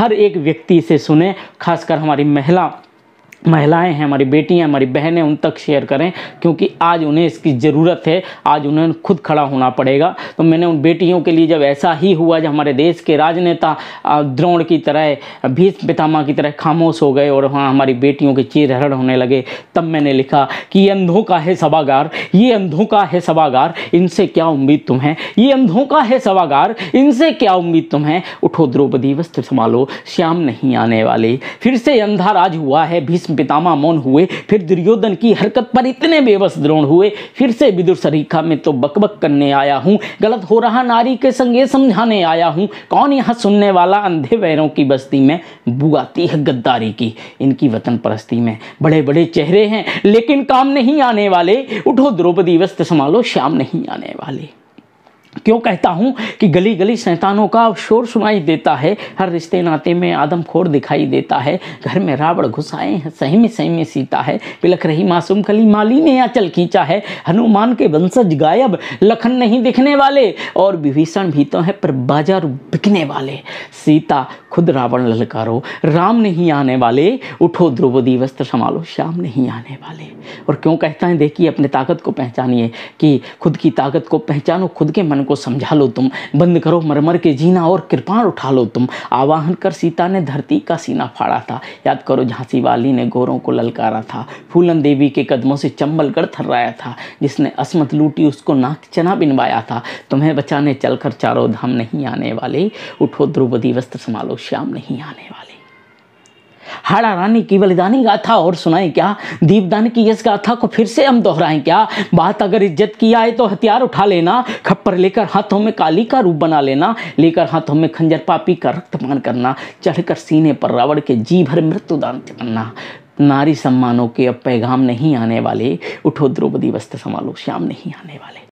हर एक व्यक्ति से सुने खासकर हमारी महिला महिलाएं हैं हमारी बेटियां हमारी बहनें उन तक शेयर करें क्योंकि आज उन्हें इसकी ज़रूरत है आज उन्हें खुद खड़ा होना पड़ेगा तो मैंने उन बेटियों के लिए जब ऐसा ही हुआ जब हमारे देश के राजनेता द्रोण की तरह भीष्म पितामा की तरह खामोश हो गए और वहाँ हमारी बेटियों के चीरहरण होने लगे तब मैंने लिखा कि ये अंधों का है सभागार ये अंधों का है सभागार इनसे क्या उम्मीद तुम्हें ये अंधों का है सभागार इनसे क्या उम्मीद तुम्हें उठो द्रौपदी वस्त्र संभालो श्याम नहीं आने वाले फिर से अंधा राज हुआ है भीष्म पितामा मौन हुए फिर दुर्योधन की हरकत पर इतने बेबस द्रोण हुए फिर से विदुर सरीखा में तो बकबक करने आया हूँ गलत हो रहा नारी के संगे समझाने आया हूँ कौन यहाँ सुनने वाला अंधे वैरों की बस्ती में बू है गद्दारी की इनकी वतन परस्ती में बड़े बड़े चेहरे हैं लेकिन काम नहीं आने वाले उठो द्रौपदी वस्त्र संभालो श्याम नहीं आने वाले क्यों कहता हूँ कि गली गली शैतानों का शोर सुनाई देता है हर रिश्ते नाते में आदमखोर दिखाई देता है घर में रावण घुस आए हैं सही में सही में सीता है पिलख रही मासूम कली माली ने आचल खींचा है हनुमान के वंशज गायब लखन नहीं दिखने वाले और विभीषण भी तो है पर बाजार बिकने वाले सीता खुद रावण ललकारो राम नहीं आने वाले उठो द्रौपदी वस्त्र संभालो श्याम नहीं आने वाले और क्यों कहता है देखिए अपने ताकत को पहचानिए कि खुद की ताकत को पहचानो खुद के मन को समझा लो तुम बंद करो मरमर के जीना और कृपाण उठा लो तुम आवाहन कर सीता ने धरती का सीना फाड़ा था याद करो झांसी वाली ने गोरों को ललकारा था फूलन देवी के कदमों से चंबलगढ़ थर्राया था जिसने असमत लूटी उसको नाक चना बिनवाया था तुम्हें बचाने चलकर चारों धाम नहीं आने वाले उठो द्रौपदी वस्त्र संभालो श्याम नहीं आने वाले हाड़ा रानी की बलिदानी गाथा और सुनाए क्या दीपदान की इस गाथा को फिर से हम दोहराएं क्या बात अगर इज्जत की आए तो हथियार उठा लेना खप्पर लेकर हाथों में काली का रूप बना लेना लेकर हाथों में खंजर पापी का रक्तपान करना चढ़कर सीने पर रावण के जी भर मृत्युदान करना नारी सम्मानों के अब पैगाम नहीं आने वाले उठो द्रौपदी वस्त्र संभालो श्याम नहीं आने वाले